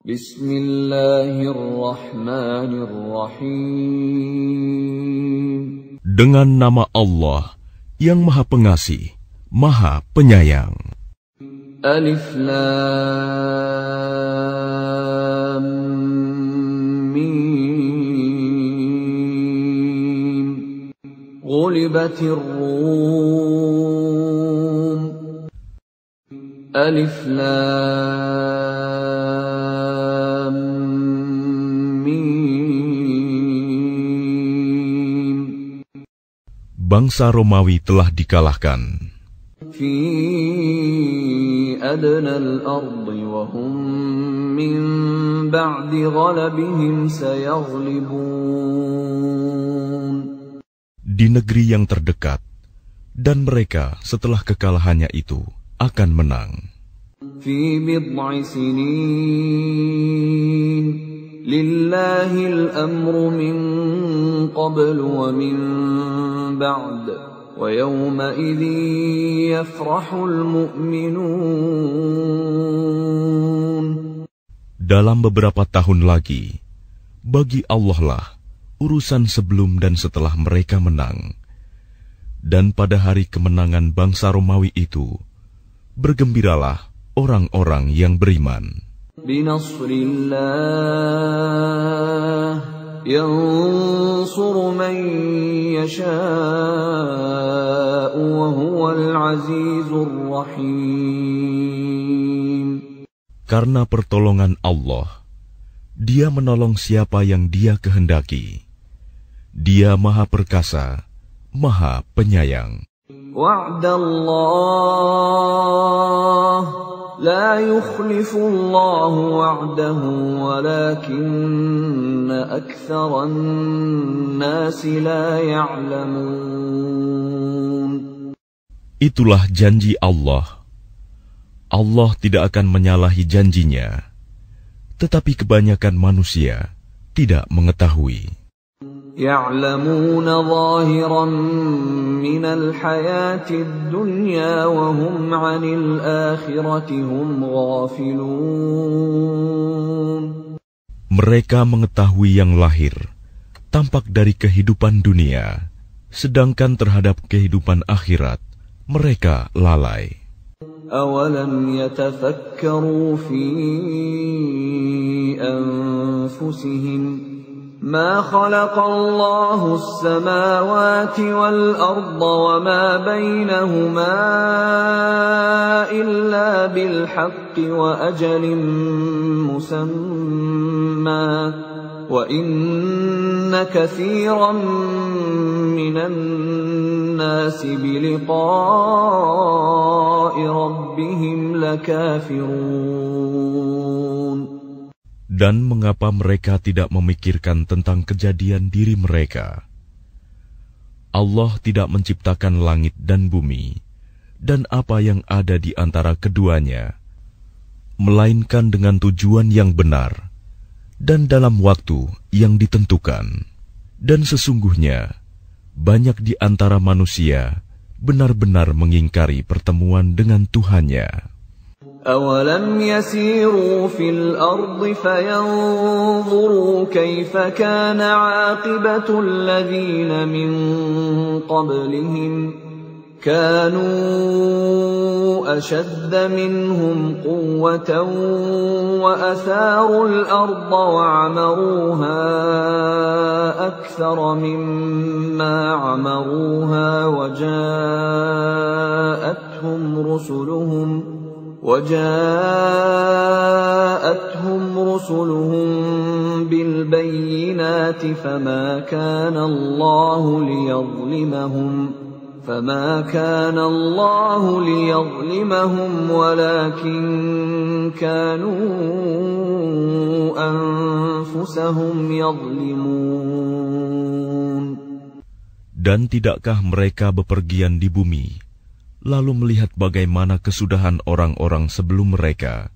Bismillahirrahmanirrahim. Dengan nama Allah yang Maha Pengasih, Maha Penyayang. Alif Lam Mim. Ghulibatir Rum. Alif Lam bangsa Romawi telah dikalahkan. Di negeri yang terdekat, dan mereka setelah kekalahannya itu akan menang. Dalam beberapa tahun lagi, bagi Allah lah urusan sebelum dan setelah mereka menang. Dan pada hari kemenangan bangsa Romawi itu, bergembiralah orang-orang yang beriman. Karena pertolongan Allah, Dia menolong siapa yang Dia kehendaki. Dia Maha Perkasa, Maha Penyayang. Wa'adallah, Itulah janji Allah. Allah tidak akan menyalahi janjinya, tetapi kebanyakan manusia tidak mengetahui. يعلمون ظاهرا من الحياة الدنيا وهم عن الآخرة هم غافلون Mereka mengetahui yang lahir, tampak dari kehidupan dunia, sedangkan terhadap kehidupan akhirat, mereka lalai. أَوَلَمْ يَتَفَكَّرُوا فِي أَنفُسِهِمْ ما خلق الله السماوات والأرض وما بينهما إلا بالحق وأجل مسمى وإن كثيرا من الناس بلقاء ربهم لكافرون dan mengapa mereka tidak memikirkan tentang kejadian diri mereka. Allah tidak menciptakan langit dan bumi, dan apa yang ada di antara keduanya, melainkan dengan tujuan yang benar dan dalam waktu yang ditentukan. Dan sesungguhnya, banyak di antara manusia benar-benar mengingkari pertemuan dengan Tuhannya. أولم يسيروا في الأرض فينظروا كيف كان عاقبة الذين من قبلهم كانوا أشد منهم قوة وأثاروا الأرض وعمروها أكثر مما عمروها وجاءتهم رسلهم ۖ وجاءتهم رسلهم بالبينات فما كان الله ليظلمهم فما كان الله ليظلمهم ولكن كانوا أنفسهم يظلمون Dan tidakkah mereka bepergian di bumi lalu melihat bagaimana kesudahan orang-orang sebelum mereka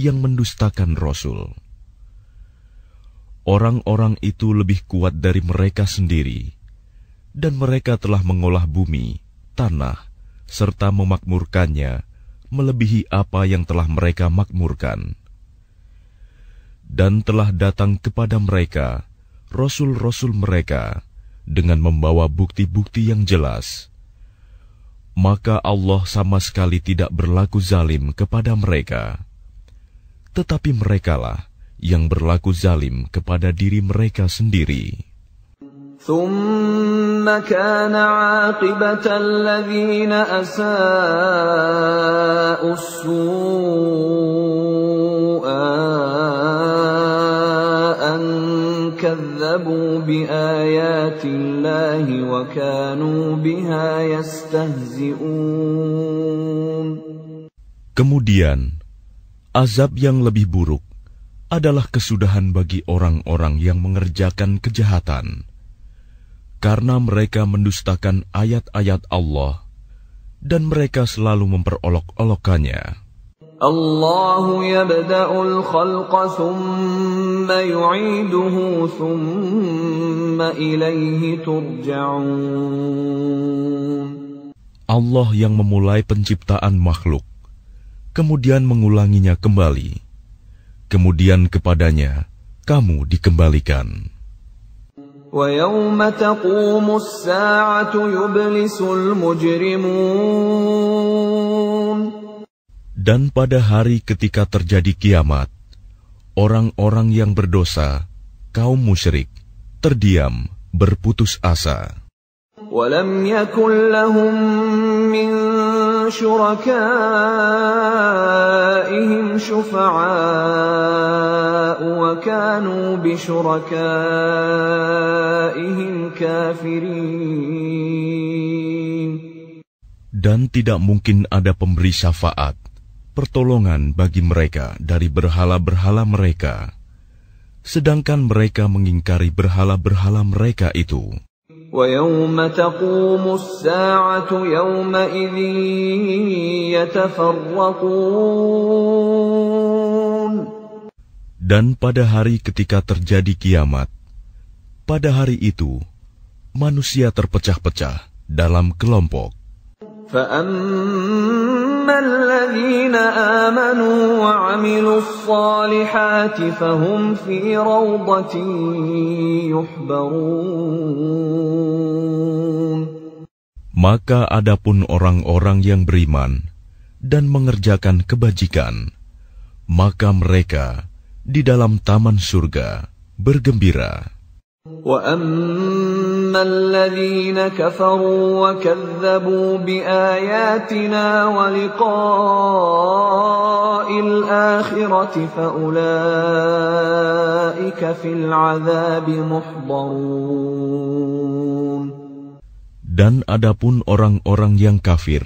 yang mendustakan Rasul. Orang-orang itu lebih kuat dari mereka sendiri, dan mereka telah mengolah bumi, tanah, serta memakmurkannya melebihi apa yang telah mereka makmurkan. Dan telah datang kepada mereka rasul-rasul mereka dengan membawa bukti-bukti yang jelas maka Allah sama sekali tidak berlaku zalim kepada mereka. Tetapi merekalah yang berlaku zalim kepada diri mereka sendiri. الله وكانوا بها يستهزئون Kemudian, azab yang lebih buruk adalah kesudahan bagi orang-orang yang mengerjakan kejahatan, karena mereka mendustakan ayat-ayat Allah dan mereka selalu memperolok olokkannya الله يبدأ الخلق ثم يعيده ثم إليه ترجعون Allah yang memulai penciptaan makhluk, kemudian mengulanginya kembali, kemudian kepadanya kamu dikembalikan. وَيَوْمَ تَقُومُ السَّاعَةُ يُبْلِسُ الْمُجْرِمُونَ dan pada hari ketika terjadi kiamat, orang-orang yang berdosa, kaum musyrik, terdiam, berputus asa. ولم يكن لهم من شركائهم شفعاء وكانوا بشركائهم كافرين Dan tidak mungkin ada pemberi syafaat pertolongan bagi mereka dari berhala-berhala mereka, sedangkan mereka mengingkari berhala-berhala mereka itu. Dan pada hari ketika terjadi kiamat, pada hari itu manusia terpecah-pecah dalam kelompok. Maka adapun orang-orang yang beriman dan mengerjakan kebajikan, maka mereka di dalam taman surga bergembira. الذين كفروا وكذبوا بآياتنا ولقاء الآخرة فأولئك في العذاب محضرون Dan adapun orang-orang yang kafir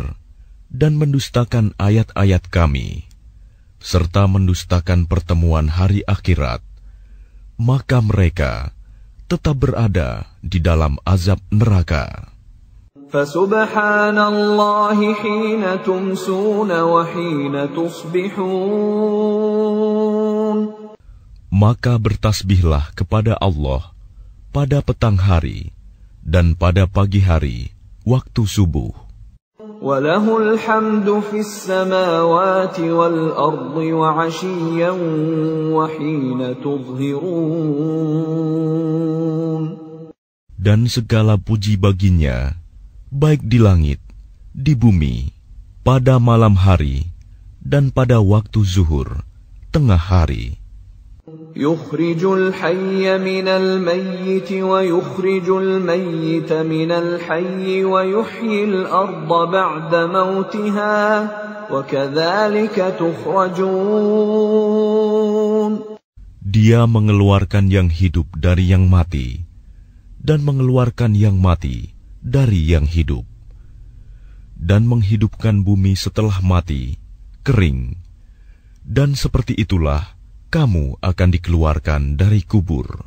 dan mendustakan ayat-ayat kami, serta mendustakan pertemuan hari akhirat, maka mereka tetap berada di dalam azab neraka. Maka bertasbihlah kepada Allah pada petang hari dan pada pagi hari, waktu subuh. وله الحمد في السماوات والأرض وعشيا وحين تظهرون Dan segala puji baginya, baik di langit, di bumi, pada malam hari, dan pada waktu zuhur, tengah hari. يخرج الحي من الميت ويخرج الميت من الحي ويحيي الأرض بعد موتها وكذلك تخرجون Dia mengeluarkan yang hidup dari yang mati dan mengeluarkan yang mati dari yang hidup dan menghidupkan bumi setelah mati kering dan seperti itulah kamu akan dikeluarkan dari kubur.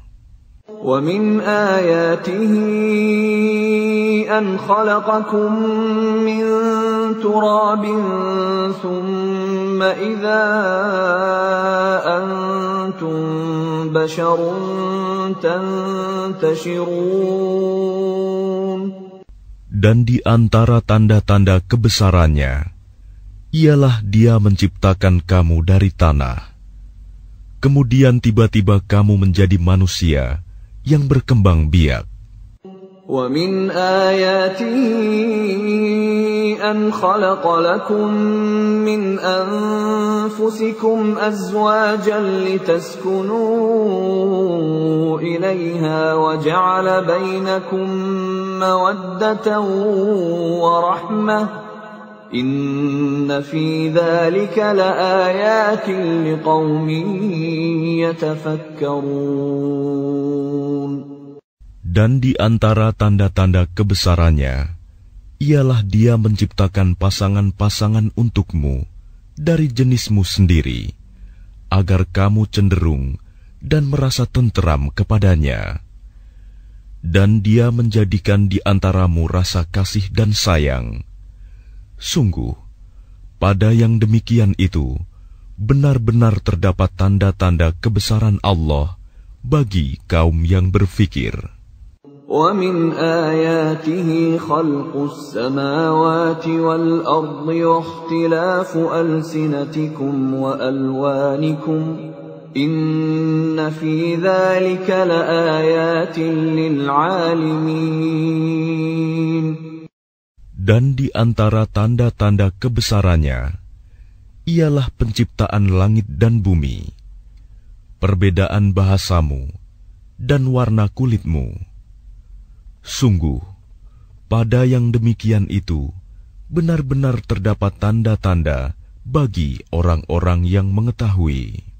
Dan di antara tanda-tanda kebesarannya, ialah dia menciptakan kamu dari tanah, kemudian tiba-tiba kamu menjadi manusia yang berkembang biak. وَمِنْ آيَاتِهِ أَنْ خَلَقَ لَكُم من أَنفُسِكُمْ أَزْوَاجًا لتسكنوا إليها وَجَعَلَ بَيْنَكُم مودة ورحمة dan di antara tanda-tanda kebesarannya, ialah dia menciptakan pasangan-pasangan untukmu dari jenismu sendiri, agar kamu cenderung dan merasa tenteram kepadanya. Dan dia menjadikan di antaramu rasa kasih dan sayang, Sungguh, pada yang demikian itu benar-benar terdapat tanda-tanda kebesaran Allah bagi kaum yang berfikir. وَمِنْ آيَاتِهِ خَلْقُ السَّمَاوَاتِ وَالْأَرْضِ واختلاف أَلْسِنَتِكُمْ وَأَلْوَانِكُمْ إِنَّ فِي ذَلِكَ لَآيَاتٍ لِلْعَالِمِينَ dan di antara tanda-tanda kebesarannya, ialah penciptaan langit dan bumi, perbedaan bahasamu, dan warna kulitmu. Sungguh, pada yang demikian itu, benar-benar terdapat tanda-tanda bagi orang-orang yang mengetahui.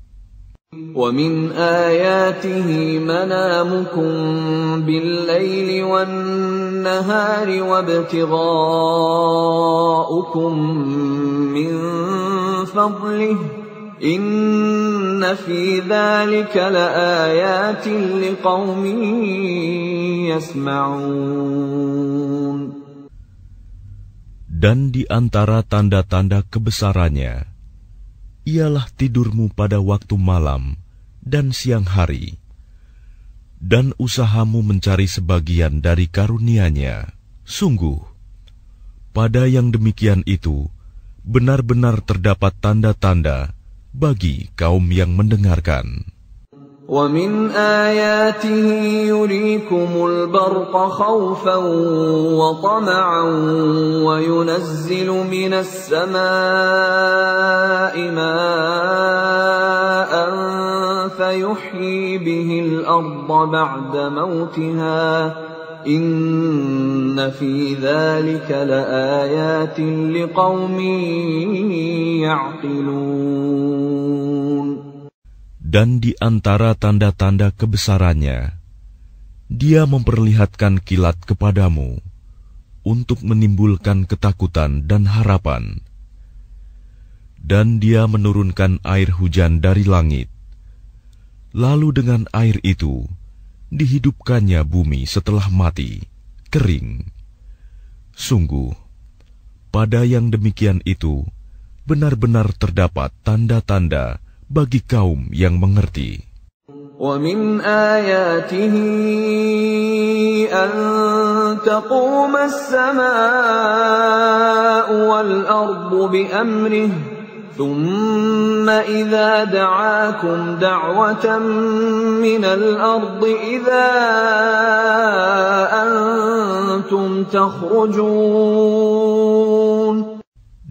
ومن آياته منامكم بالليل والنهار وابتغاؤكم من فضله إن في ذلك لآيات لقوم يسمعون Dan di antara tanda-tanda kebesarannya, ialah tidurmu pada waktu malam dan siang hari, dan usahamu mencari sebagian dari karunia-Nya. Sungguh, pada yang demikian itu benar-benar terdapat tanda-tanda bagi kaum yang mendengarkan. ومن آياته يريكم البرق خوفا وطمعا وينزل من السماء ماء فيحيي به الأرض بعد موتها إن في ذلك لآيات لقوم يعقلون Dan di antara tanda-tanda kebesarannya, dia memperlihatkan kilat kepadamu untuk menimbulkan ketakutan dan harapan. Dan dia menurunkan air hujan dari langit. Lalu dengan air itu, dihidupkannya bumi setelah mati, kering. Sungguh, pada yang demikian itu, benar-benar terdapat tanda-tanda bagi kaum yang mengerti.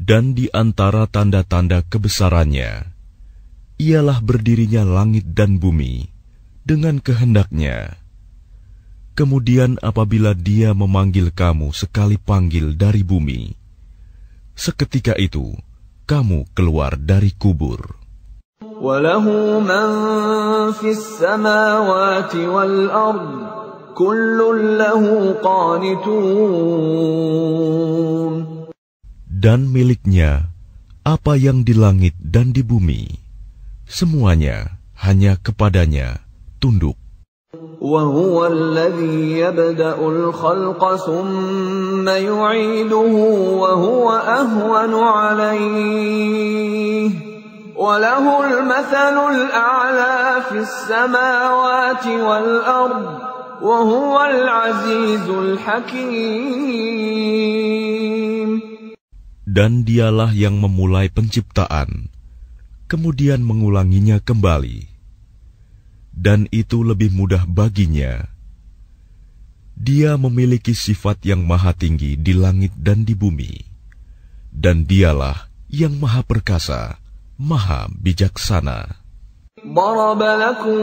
Dan di antara tanda-tanda kebesarannya, ialah berdirinya langit dan bumi dengan kehendaknya. Kemudian apabila dia memanggil kamu sekali panggil dari bumi, seketika itu kamu keluar dari kubur. Dan miliknya apa yang di langit dan di bumi. Semuanya hanya kepadanya tunduk. وهو الذي يبدأ الخلق ثم يعيده وهو أهون عليه وله المثل الأعلى في السماوات والأرض وهو العزيز الحكيم Dan dialah yang memulai penciptaan kemudian mengulanginya kembali, dan itu lebih mudah baginya. Dia memiliki sifat yang maha tinggi di langit dan di bumi, dan dialah yang maha perkasa, maha bijaksana. ضرب لكم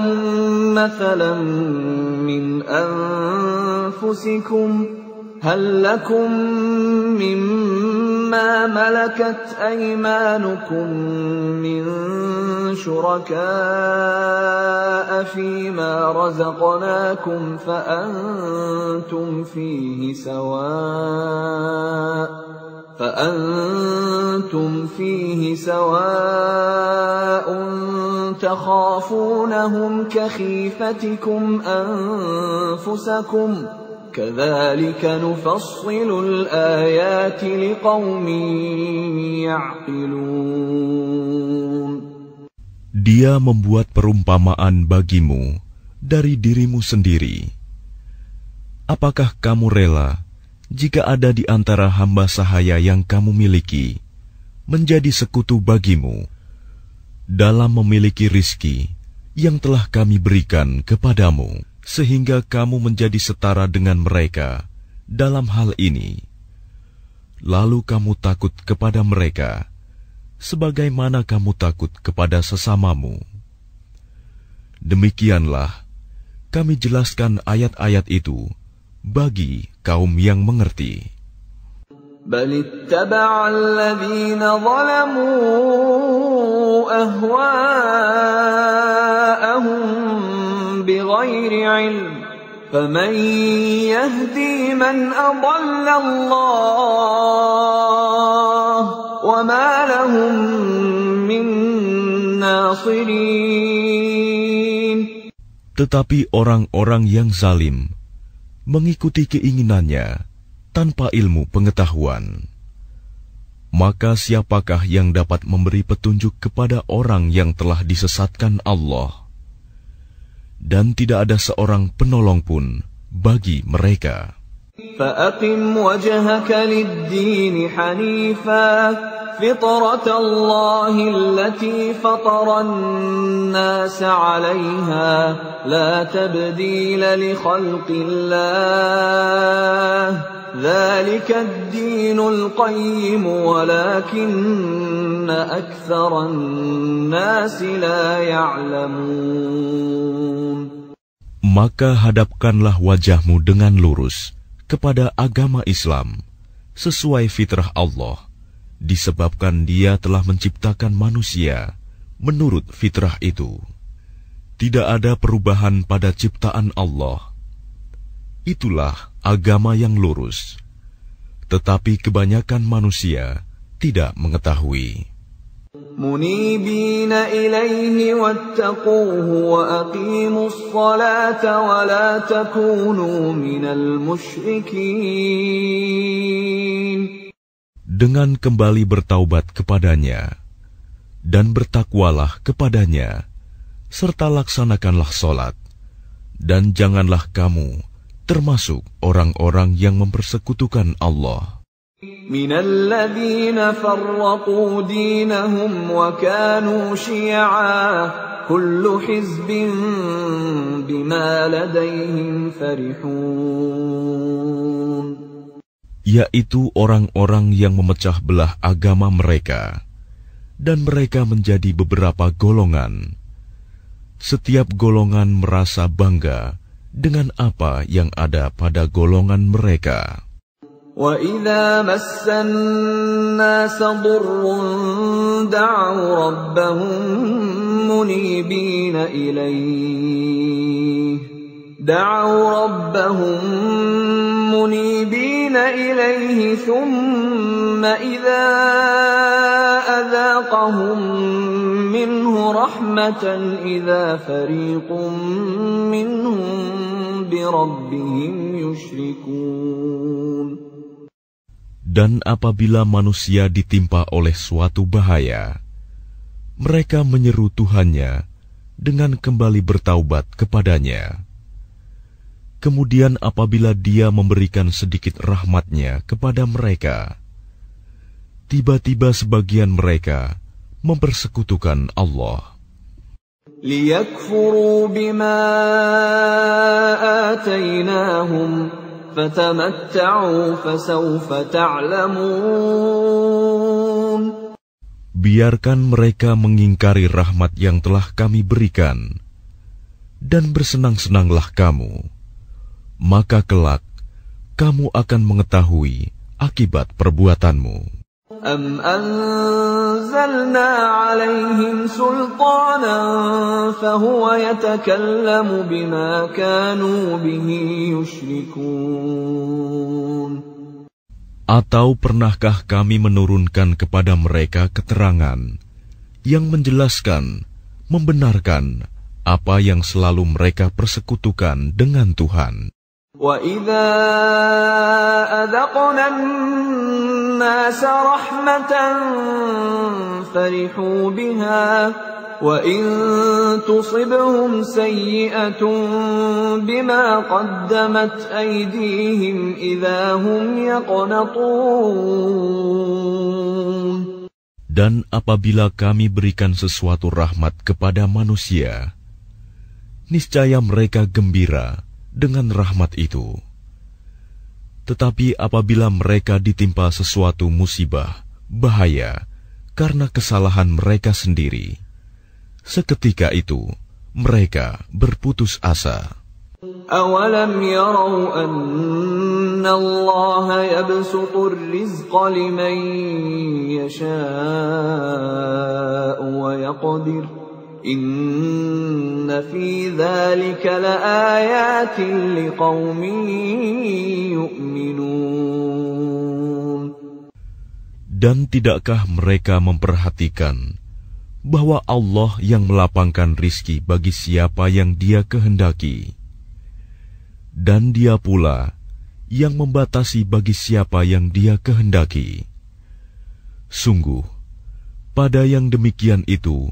مثلا من هل لكم مما ملكت ايمانكم من شركاء فيما رزقناكم فانتم فيه سواء فانتم فيه سواء تخافونهم كخيفتكم انفسكم ۖ Dia membuat perumpamaan bagimu dari dirimu sendiri. Apakah kamu rela jika ada di antara hamba sahaya yang kamu miliki menjadi sekutu bagimu dalam memiliki rizki yang telah kami berikan kepadamu? sehingga kamu menjadi setara dengan mereka dalam hal ini. Lalu kamu takut kepada mereka, sebagaimana kamu takut kepada sesamamu. Demikianlah kami jelaskan ayat-ayat itu bagi kaum yang mengerti. Tetapi orang-orang yang zalim mengikuti keinginannya tanpa ilmu pengetahuan. Maka siapakah yang dapat memberi petunjuk kepada orang yang telah disesatkan Allah? dan tidak ada seorang penolong pun bagi mereka. فطرة الله التي فطر الناس عليها لا تبديل لخلق الله ذلك الدين القيم ولكن أكثر الناس لا يعلمون Maka hadapkanlah wajahmu dengan lurus kepada agama Islam sesuai fitrah Allah disebabkan Dia telah menciptakan manusia menurut fitrah itu. Tidak ada perubahan pada ciptaan Allah. Itulah agama yang lurus. Tetapi kebanyakan manusia tidak mengetahui. منيبين إليه واتقوه وأقيموا الصلاة ولا تكونوا من المشركين dengan kembali bertaubat kepadanya, dan bertakwalah kepadanya, serta laksanakanlah solat, dan janganlah kamu termasuk orang-orang yang mempersekutukan Allah. من الذين فرقوا دينهم وكانوا شيعا كل حزب بما لديهم فرحون yaitu orang-orang yang memecah belah agama mereka, dan mereka menjadi beberapa golongan. Setiap golongan merasa bangga dengan apa yang ada pada golongan mereka. وَإِذَا مَسَّ النَّاسَ ضُرٌّ دَعَوْا رَبَّهُمْ مُنِيبِينَ إِلَيْهِ دَعَوْا رَبَّهُمْ منيبين إليه ثم إذا أذاقهم منه رحمة إذا فريق منهم بربهم يشركون Dan apabila manusia ditimpa oleh suatu bahaya, mereka menyeru Tuhannya dengan kembali bertaubat kepadanya. Kemudian apabila dia memberikan sedikit rahmatnya kepada mereka, tiba-tiba sebagian mereka mempersekutukan Allah. لِيَكْفُرُوا بِمَا آتَيْنَاهُمْ فَتَمَتَّعُوا فَسَوْفَ تَعْلَمُونَ Biarkan mereka mengingkari rahmat yang telah kami berikan, dan bersenang-senanglah kamu maka kelak kamu akan mengetahui akibat perbuatanmu. أَمْ أَنزَلْنَا عَلَيْهِمْ سُلْطَانًا فَهُوَ يَتَكَلَّمُ بِمَا كَانُوا بِهِ يُشْرِكُونَ Atau pernahkah kami menurunkan kepada mereka keterangan yang menjelaskan, membenarkan apa yang selalu mereka persekutukan dengan Tuhan? وَإِذَا أَذَقْنَا النَّاسَ رَحْمَةً فَرِحُوا بِهَا وَإِن تُصِبْهُمْ سَيِّئَةٌ بِمَا قَدَّمَتْ أَيْدِيهِمْ إِذَا هُمْ يَقْنَطُونَ Dan apabila kami berikan sesuatu rahmat kepada manusia, niscaya mereka gembira, dengan rahmat itu. Tetapi apabila mereka ditimpa sesuatu musibah, bahaya, karena kesalahan mereka sendiri, seketika itu mereka berputus asa. Dan tidakkah mereka memperhatikan bahwa Allah yang melapangkan rizki bagi siapa yang dia kehendaki. Dan dia pula yang membatasi bagi siapa yang dia kehendaki. Sungguh, pada yang demikian itu,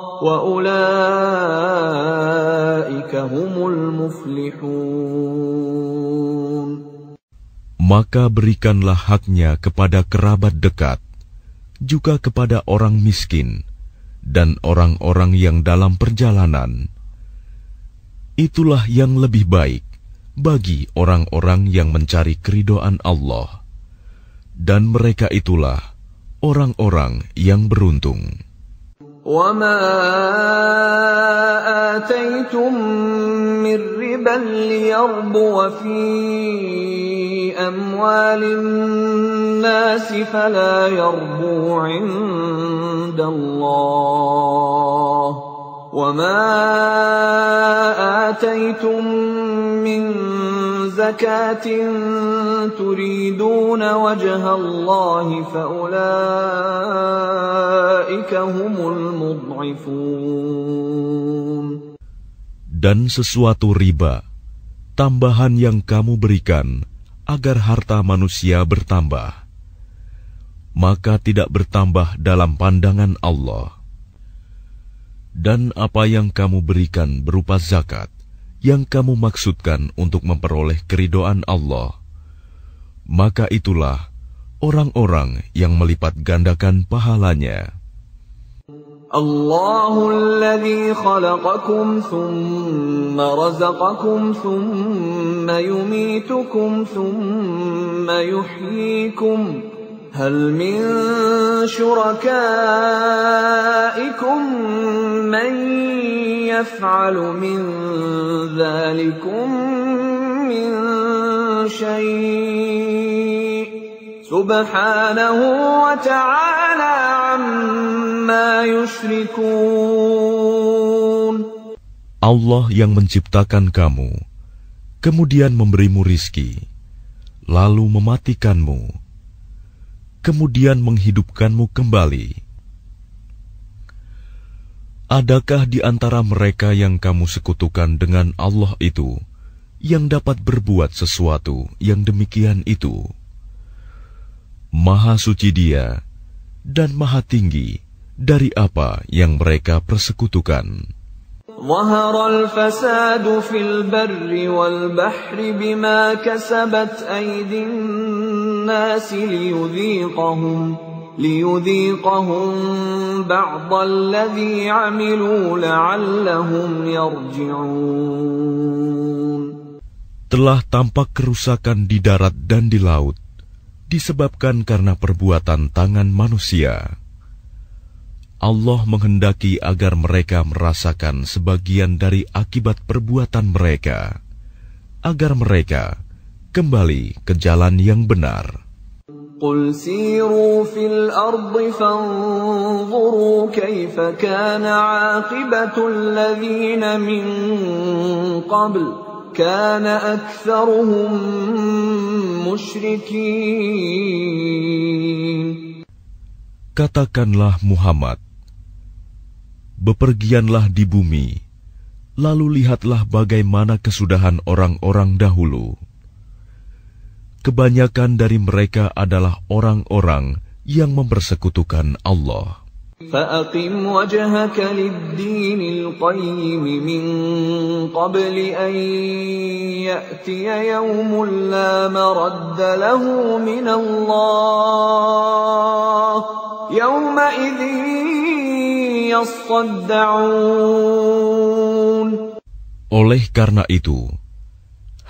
Maka berikanlah haknya kepada kerabat dekat, juga kepada orang miskin, dan orang-orang yang dalam perjalanan. Itulah yang lebih baik bagi orang-orang yang mencari keridoan Allah. Dan mereka itulah orang-orang yang beruntung. وما آتيتم من ربا ليربو في أموال الناس فلا يربو عند الله وما آتيتم من زكاة تريدون وجه الله فأولئك هم المضعفون Dan sesuatu riba, tambahan yang kamu berikan agar harta manusia bertambah, maka tidak bertambah dalam pandangan Allah dan apa yang kamu berikan berupa zakat yang kamu maksudkan untuk memperoleh keridoan Allah, maka itulah orang-orang yang melipat gandakan pahalanya. Allahul هل من شركائكم من يفعل من ذلكم من شيء سبحانه وتعالى عما يشركون الله yang menciptakan kamu, kemudian memberimu rizki, lalu mematikanmu, kemudian menghidupkanmu kembali. Adakah di antara mereka yang kamu sekutukan dengan Allah itu yang dapat berbuat sesuatu yang demikian itu? Maha suci Dia dan Maha Tinggi dari apa yang mereka persekutukan. ظهر الفساد في البر والبحر بما كسبت أيدي الناس ليذيقهم ليذيقهم بعض الذي عملوا لعلهم يرجعون Telah tampak kerusakan di darat dan di laut disebabkan karena perbuatan tangan manusia. Allah menghendaki agar mereka merasakan sebagian dari akibat perbuatan mereka, agar mereka kembali ke jalan yang benar. قل سيروا في الأرض فانظروا كيف كان عاقبة الذين من قبل كان أكثرهم مشركين Katakanlah Muhammad, bepergianlah di bumi, lalu lihatlah bagaimana kesudahan orang-orang dahulu kebanyakan dari mereka adalah orang-orang yang mempersekutukan Allah. فأقم وجهك للدين القيم من قبل أن يأتي يوم لا مرد له من الله يومئذ يصدعون Oleh karena itu,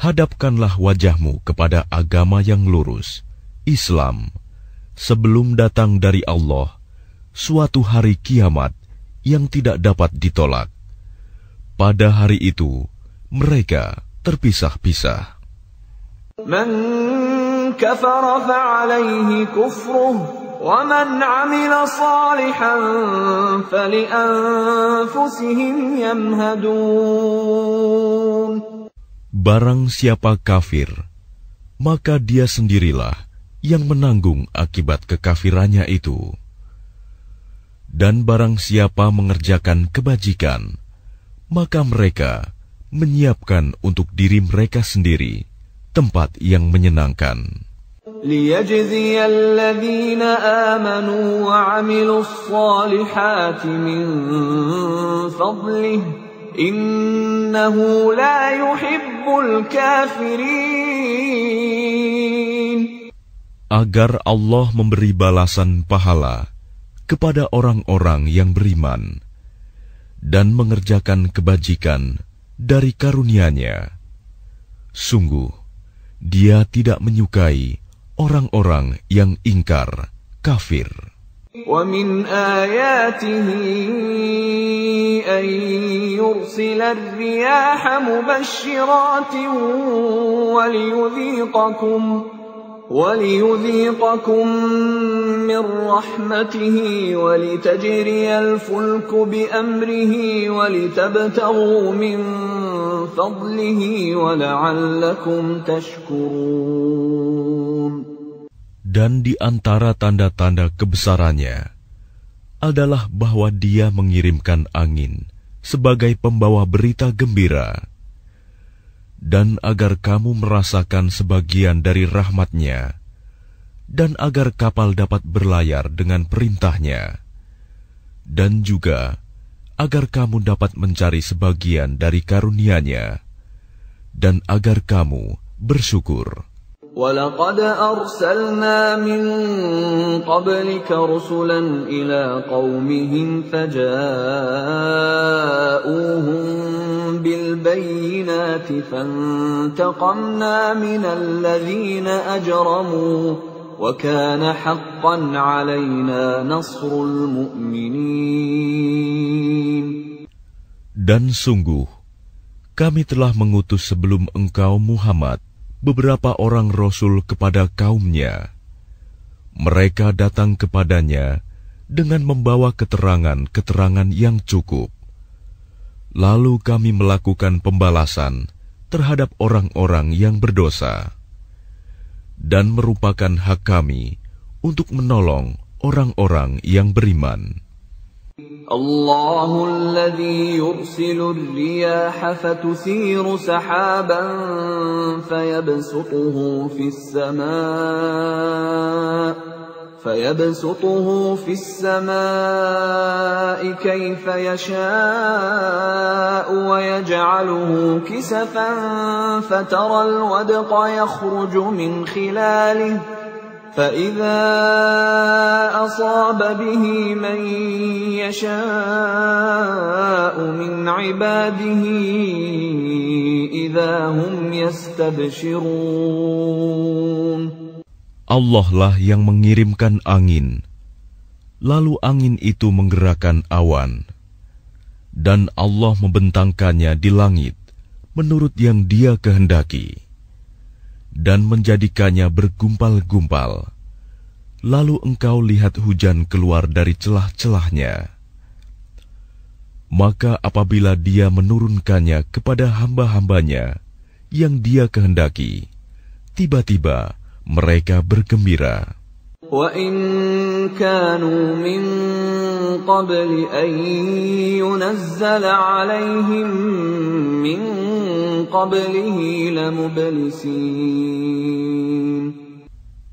hadapkanlah wajahmu kepada agama yang lurus, Islam, sebelum datang dari Allah suatu hari kiamat yang tidak dapat ditolak. Pada hari itu, mereka terpisah-pisah. Man kafara fa'alayhi kufruh, wa man amila salihan fali'anfusihim yamhadun. Barang siapa kafir, maka dia sendirilah yang menanggung akibat kekafirannya itu. Dan barang siapa mengerjakan kebajikan, maka mereka menyiapkan untuk diri mereka sendiri tempat yang menyenangkan. Innahu la yuhibbul kafirin. Agar Allah memberi balasan pahala kepada orang-orang yang beriman dan mengerjakan kebajikan dari karunia-Nya. Sungguh, Dia tidak menyukai orang-orang yang ingkar kafir. ومن آياته أن يرسل الرياح مبشرات وليذيقكم وليذيقكم من رحمته ولتجري الفلك بأمره ولتبتغوا من فضله ولعلكم تشكرون Dan di antara tanda-tanda kebesarannya adalah bahwa Dia mengirimkan angin sebagai pembawa berita gembira, dan agar kamu merasakan sebagian dari rahmatnya, dan agar kapal dapat berlayar dengan perintahnya, dan juga agar kamu dapat mencari sebagian dari karunia-Nya, dan agar kamu bersyukur. ولقد أرسلنا من قبلك رسلا إلى قومهم فجاءوهم بالبينات فانتقمنا من الذين أجرموا وكان حقا علينا نصر المؤمنين Dan sungguh, kami telah mengutus sebelum engkau Muhammad beberapa orang rasul kepada kaumnya. Mereka datang kepadanya dengan membawa keterangan-keterangan yang cukup. Lalu kami melakukan pembalasan terhadap orang-orang yang berdosa dan merupakan hak kami untuk menolong orang-orang yang beriman. الله الذي يرسل الرياح فتثير سحابا فيبسطه في السماء فيبسطه في السماء كيف يشاء ويجعله كسفا فترى الودق يخرج من خلاله فإذا أصاب به من يشاء من عباده إذا هم يستبشرون Allah lah yang mengirimkan angin, lalu angin itu menggerakkan awan, dan Allah membentangkannya di langit menurut yang Dia kehendaki dan menjadikannya bergumpal-gumpal. Lalu engkau lihat hujan keluar dari celah-celahnya. Maka apabila dia menurunkannya kepada hamba-hambanya yang dia kehendaki, tiba-tiba mereka bergembira.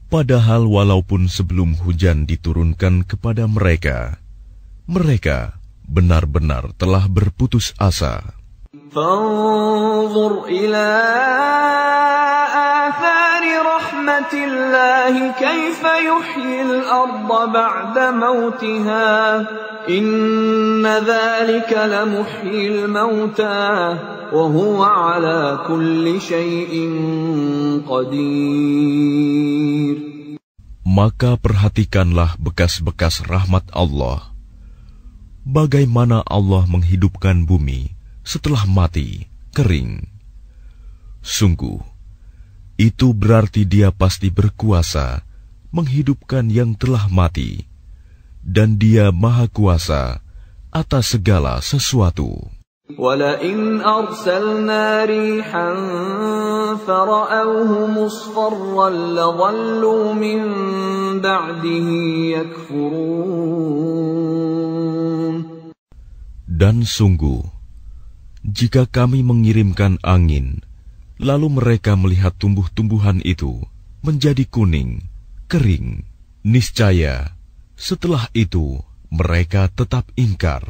Padahal walaupun sebelum hujan diturunkan kepada mereka, mereka benar-benar telah berputus asa. نعمة الله كيف يحيي الأرض بعد موتها إن ذلك لمحيي الموتى وهو على كل شيء قدير Maka perhatikanlah bekas-bekas rahmat Allah. Bagaimana Allah menghidupkan bumi setelah mati, kering. Sungguh, itu berarti dia pasti berkuasa menghidupkan yang telah mati, dan dia maha kuasa atas segala sesuatu. ولئن أرسلنا ريحا فرأوه مصفرا لظلوا من بعده يكفرون Dan sungguh, jika kami mengirimkan angin, Lalu mereka melihat tumbuh-tumbuhan itu menjadi kuning, kering, niscaya. Setelah itu, mereka tetap ingkar.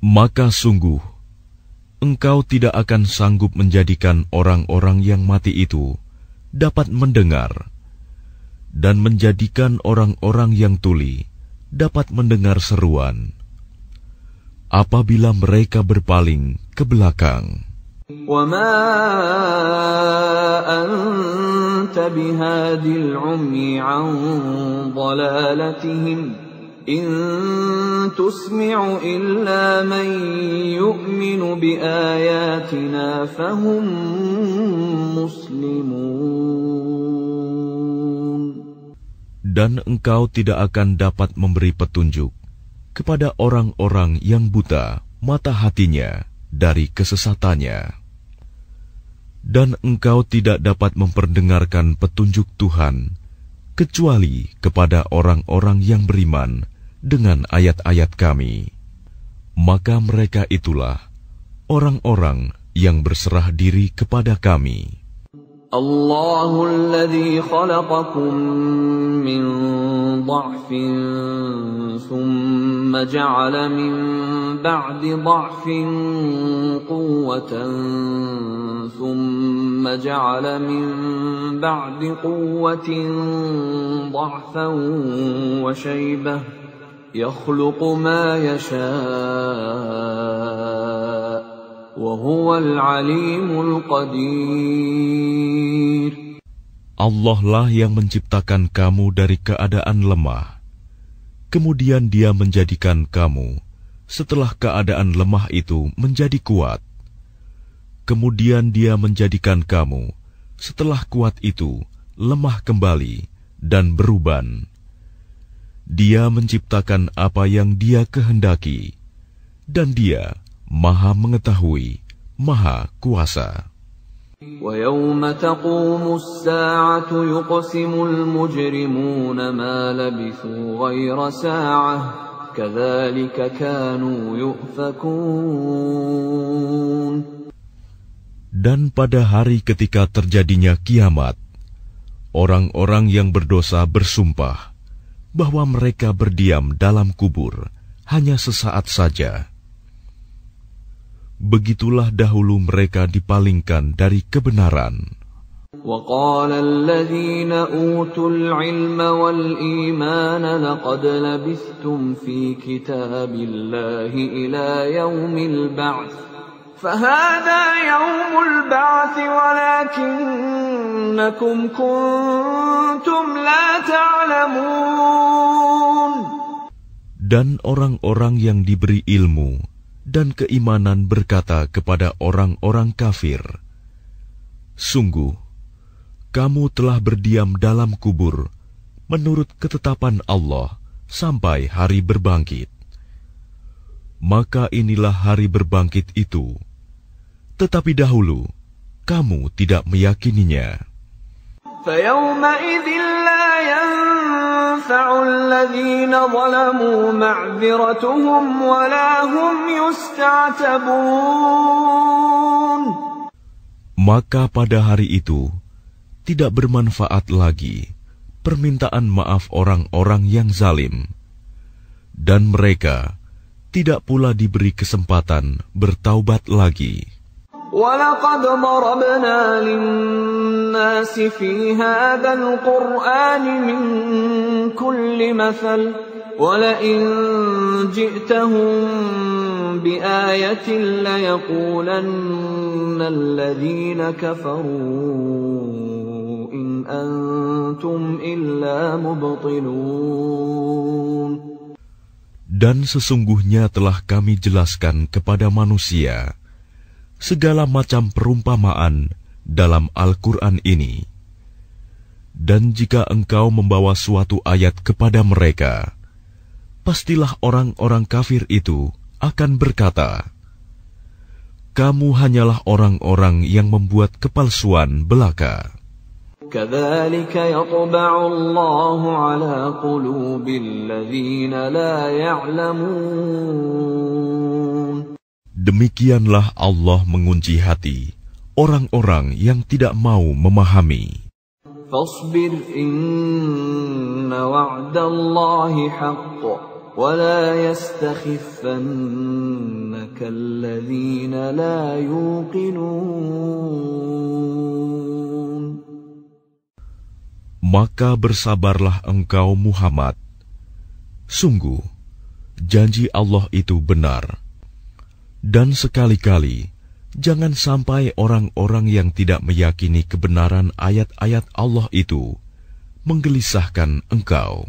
Maka sungguh engkau tidak akan sanggup menjadikan orang-orang yang mati itu dapat mendengar, dan menjadikan orang-orang yang tuli dapat mendengar seruan apabila mereka berpaling ke belakang. إن تسمع إلا من يؤمن بآياتنا فهم مسلمون Dan engkau tidak akan dapat memberi petunjuk kepada orang-orang yang buta mata hatinya dari kesesatannya. Dan engkau tidak dapat memperdengarkan petunjuk Tuhan kecuali kepada orang-orang yang beriman dengan ayat-ayat Kami. Maka mereka itulah orang-orang yang berserah diri kepada Kami. الله الذي خلقكم من ضعف ثم جعل من بعد ضعف قوة ثم جعل من بعد قوة ضعفا وشيبة يخلق ما يشاء Allah lah yang menciptakan kamu dari keadaan lemah. Kemudian dia menjadikan kamu setelah keadaan lemah itu menjadi kuat. Kemudian dia menjadikan kamu setelah kuat itu lemah kembali dan beruban. Dia menciptakan apa yang dia kehendaki, dan dia Maha mengetahui, Maha kuasa. وَيَوْمَ تَقُومُ السَّاعَةُ الْمُجْرِمُونَ مَا لَبِثُوا غَيْرَ سَاعَةٍ كَذَلِكَ كَانُوا يُؤْفَكُونَ Dan pada hari ketika terjadinya kiamat, orang-orang yang berdosa bersumpah bahwa mereka berdiam dalam kubur hanya sesaat saja begitulah dahulu mereka dipalingkan dari kebenaran. وقال الذين أوتوا العلم والإيمان لقد لبثتم في كتاب الله إلى يوم البعث فهذا يوم البعث ولكنكم كنتم لا تعلمون Dan orang-orang yang diberi ilmu, dan keimanan berkata kepada orang-orang kafir, "Sungguh, kamu telah berdiam dalam kubur menurut ketetapan Allah sampai hari berbangkit." Maka inilah hari berbangkit itu, tetapi dahulu kamu tidak meyakininya. فَيَوْمَئِذٍ maka pada hari itu tidak bermanfaat lagi permintaan maaf orang-orang yang zalim dan mereka tidak pula diberi kesempatan bertaubat lagi. ولقد ضربنا للناس في هذا القرآن من كل مثل ولئن جئتهم بآية ليقولن الذين كفروا إن أنتم إلا مبطلون Dan sesungguhnya telah kami jelaskan kepada manusia segala macam perumpamaan dalam Al-Quran ini. Dan jika engkau membawa suatu ayat kepada mereka, pastilah orang-orang kafir itu akan berkata, "Kamu hanyalah orang-orang yang membuat kepalsuan belaka." Demikianlah Allah mengunci hati orang-orang yang tidak mau memahami. فاصبر wada وعد haqqa wa ولا يستخفنك الذين لا yuqinun. Maka bersabarlah engkau Muhammad. Sungguh, janji Allah itu benar. Dan sekali-kali, jangan sampai orang-orang yang tidak meyakini kebenaran ayat-ayat Allah itu menggelisahkan engkau.